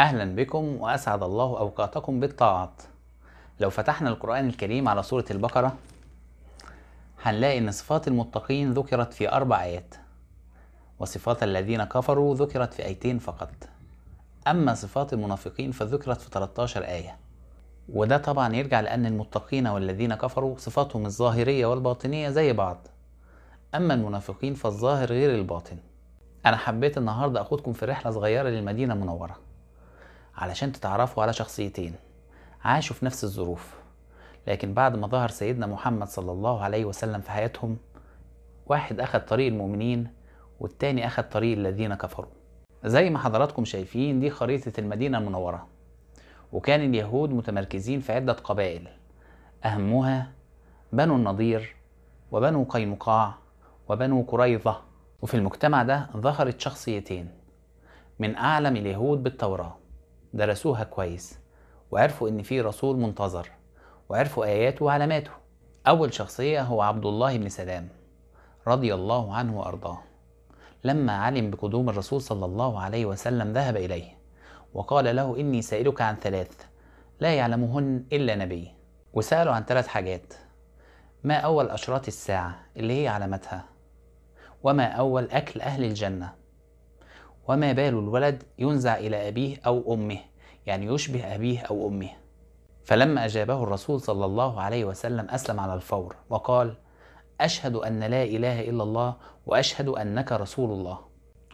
أهلا بكم وأسعد الله أوقاتكم بالطاعات لو فتحنا القرآن الكريم على سورة البقرة هنلاقي إن صفات المتقين ذكرت في أربع آيات وصفات الذين كفروا ذكرت في آيتين فقط أما صفات المنافقين فذكرت في 13 آية وده طبعا يرجع لأن المتقين والذين كفروا صفاتهم الظاهرية والباطنية زي بعض أما المنافقين فالظاهر غير الباطن أنا حبيت النهاردة أخدكم في رحلة صغيرة للمدينة المنورة علشان تتعرفوا على شخصيتين عاشوا في نفس الظروف لكن بعد ما ظهر سيدنا محمد صلى الله عليه وسلم في حياتهم واحد أخد طريق المؤمنين والتاني أخد طريق الذين كفروا زي ما حضراتكم شايفين دي خريطة المدينة المنورة وكان اليهود متمركزين في عدة قبائل أهمها بنو النضير وبنو قينقاع وبنو قريظة وفي المجتمع ده ظهرت شخصيتين من أعلم اليهود بالتوراة درسوها كويس وعرفوا ان في رسول منتظر وعرفوا اياته وعلاماته اول شخصية هو عبد الله بن سلام رضي الله عنه وارضاه لما علم بقدوم الرسول صلى الله عليه وسلم ذهب اليه وقال له اني سائلك عن ثلاث لا يعلمهن الا نبي وسأله عن ثلاث حاجات ما أول أشراط الساعة اللي هي علامتها وما أول أكل أهل الجنة وما بال الولد ينزع إلى أبيه أو أمه يعني يشبه أبيه أو أمه فلما أجابه الرسول صلى الله عليه وسلم أسلم على الفور وقال أشهد أن لا إله إلا الله وأشهد أنك رسول الله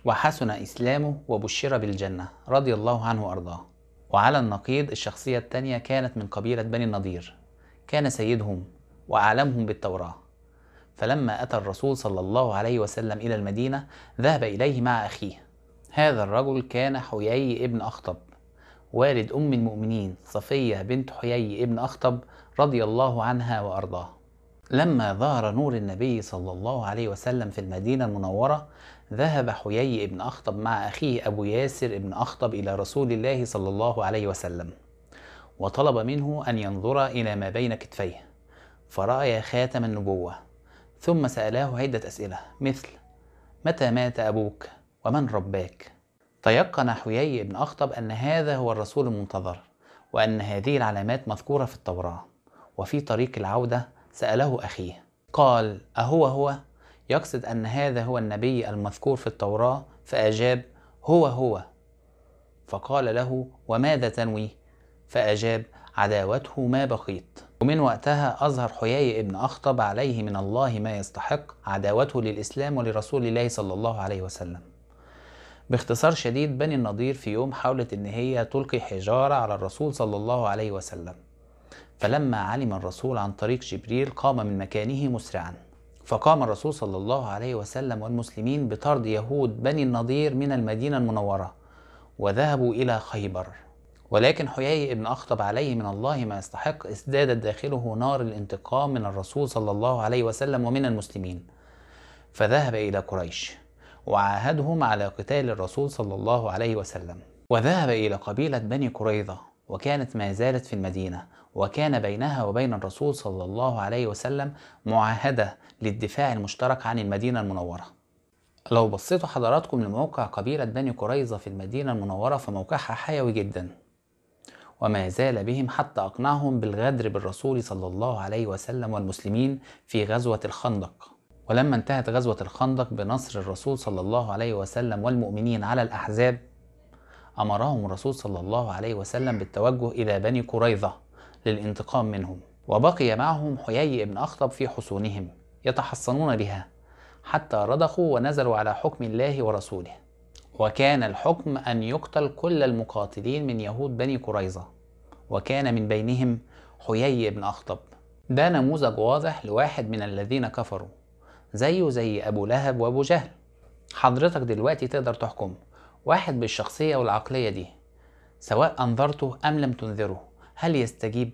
وحسن إسلامه وبشر بالجنة رضي الله عنه وأرضاه وعلى النقيض الشخصية الثانية كانت من قبيلة بني النضير كان سيدهم وأعلمهم بالتوراة فلما أتى الرسول صلى الله عليه وسلم إلى المدينة ذهب إليه مع أخيه هذا الرجل كان حيي ابن أخطب والد أم المؤمنين صفية بنت حيي ابن أخطب رضي الله عنها وأرضاه لما ظهر نور النبي صلى الله عليه وسلم في المدينة المنورة ذهب حيي ابن أخطب مع أخيه أبو ياسر ابن أخطب إلى رسول الله صلى الله عليه وسلم وطلب منه أن ينظر إلى ما بين كتفيه فرأى خاتم النبوة ثم سألاه عدة أسئلة مثل متى مات أبوك؟ ومن رباك تيقن حيي بن أخطب أن هذا هو الرسول المنتظر وأن هذه العلامات مذكورة في التوراة وفي طريق العودة سأله أخيه قال أهو هو يقصد أن هذا هو النبي المذكور في التوراة فأجاب هو هو فقال له وماذا تنوي فأجاب عداوته ما بقيت ومن وقتها أظهر حيي ابن أخطب عليه من الله ما يستحق عداوته للإسلام ولرسول الله صلى الله عليه وسلم باختصار شديد بني النضير في يوم حاولت ان هي تلقي حجارة على الرسول صلى الله عليه وسلم فلما علم الرسول عن طريق جبريل قام من مكانه مسرعا فقام الرسول صلى الله عليه وسلم والمسلمين بطرد يهود بني النضير من المدينة المنورة وذهبوا إلى خيبر ولكن حيي بن أخطب عليه من الله ما يستحق ازدادت داخله نار الانتقام من الرسول صلى الله عليه وسلم ومن المسلمين فذهب إلى قريش وعاهدهم على قتال الرسول صلى الله عليه وسلم وذهب إلى قبيلة بني قريظة وكانت ما زالت في المدينة وكان بينها وبين الرسول صلى الله عليه وسلم معاهدة للدفاع المشترك عن المدينة المنورة لو بصيتوا حضراتكم لموقع قبيلة بني قريظة في المدينة المنورة فموقعها حيوي جدا وما زال بهم حتى أقنعهم بالغدر بالرسول صلى الله عليه وسلم والمسلمين في غزوة الخندق ولما انتهت غزوة الخندق بنصر الرسول صلى الله عليه وسلم والمؤمنين على الأحزاب أمرهم الرسول صلى الله عليه وسلم بالتوجه إلى بني قريظة للانتقام منهم وبقي معهم حيي بن أخطب في حصونهم يتحصنون بها حتى رضخوا ونزلوا على حكم الله ورسوله وكان الحكم أن يقتل كل المقاتلين من يهود بني قريظة وكان من بينهم حيي بن أخطب ده نموذج واضح لواحد من الذين كفروا زيه زي أبو لهب وأبو جهل حضرتك دلوقتي تقدر تحكم واحد بالشخصية والعقلية دي سواء أنذرته أم لم تنذره هل يستجيب؟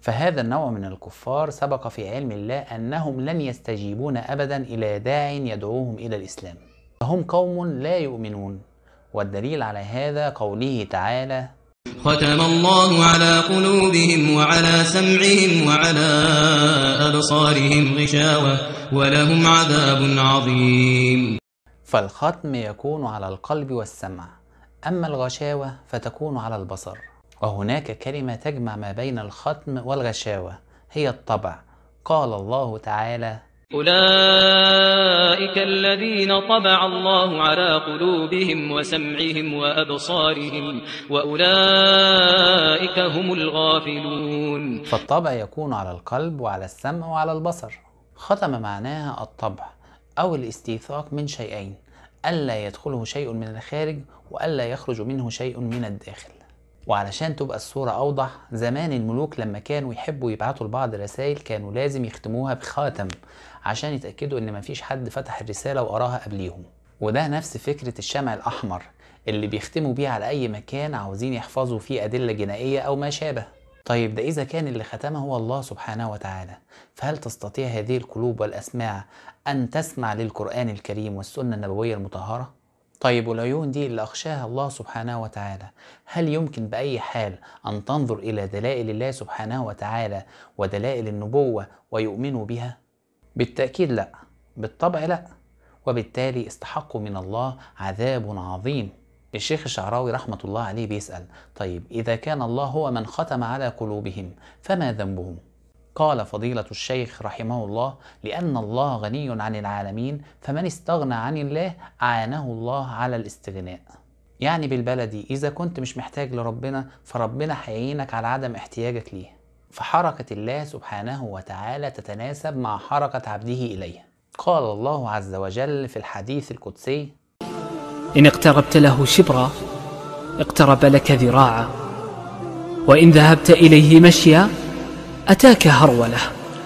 فهذا النوع من الكفار سبق في علم الله أنهم لن يستجيبون أبدا إلى داع يدعوهم إلى الإسلام فهم قوم لا يؤمنون والدليل على هذا قوله تعالى ختم الله على قلوبهم وعلى سمعهم وعلى أبصارهم غشاوة ولهم عذاب عظيم فالختم يكون على القلب والسمع أما الغشاوة فتكون على البصر وهناك كلمة تجمع ما بين الختم والغشاوة هي الطبع قال الله تعالى أولئك الذين طبع الله على قلوبهم وسمعهم وأبصارهم وأولئك هم الغافلون فالطبع يكون على القلب وعلى السمع وعلى البصر ختم معناها الطبع أو الاستيثاق من شيئين ألا يدخله شيء من الخارج وألا يخرج منه شيء من الداخل وعلشان تبقى الصورة أوضح زمان الملوك لما كانوا يحبوا يبعتوا لبعض رسائل كانوا لازم يختموها بخاتم عشان يتأكدوا إن مفيش حد فتح الرسالة وقراها قبليهم وده نفس فكرة الشمع الأحمر اللي بيختموا بيه على أي مكان عاوزين يحفظوا فيه أدلة جنائية أو ما شابه طيب ده إذا كان اللي ختمه هو الله سبحانه وتعالى فهل تستطيع هذه القلوب والأسماع أن تسمع للقرآن الكريم والسنة النبوية المطهرة؟ طيب والعيون دي اللي أخشاها الله سبحانه وتعالى هل يمكن بأي حال أن تنظر إلى دلائل الله سبحانه وتعالى ودلائل النبوة ويؤمنوا بها؟ بالتأكيد لا بالطبع لا وبالتالي استحقوا من الله عذاب عظيم الشيخ الشعراوي رحمة الله عليه بيسأل طيب إذا كان الله هو من ختم على قلوبهم فما ذنبهم؟ قال فضيلة الشيخ رحمه الله لأن الله غني عن العالمين فمن استغنى عن الله أعانه الله على الاستغناء يعني بالبلدي إذا كنت مش محتاج لربنا فربنا هيعينك على عدم احتياجك ليه فحركة الله سبحانه وتعالى تتناسب مع حركة عبده إليه قال الله عز وجل في الحديث القدسي إن اقتربت له شبرا اقترب لك ذراعا وإن ذهبت إليه مشيا أتاك هرولة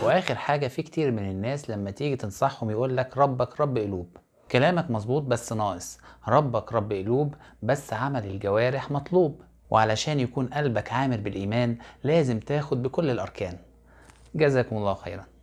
وآخر حاجة في كتير من الناس لما تيجي تنصحهم يقول لك ربك رب قلوب كلامك مظبوط بس ناقص ربك رب قلوب بس عمل الجوارح مطلوب وعلشان يكون قلبك عامر بالإيمان لازم تاخد بكل الأركان جزاكم الله خيراً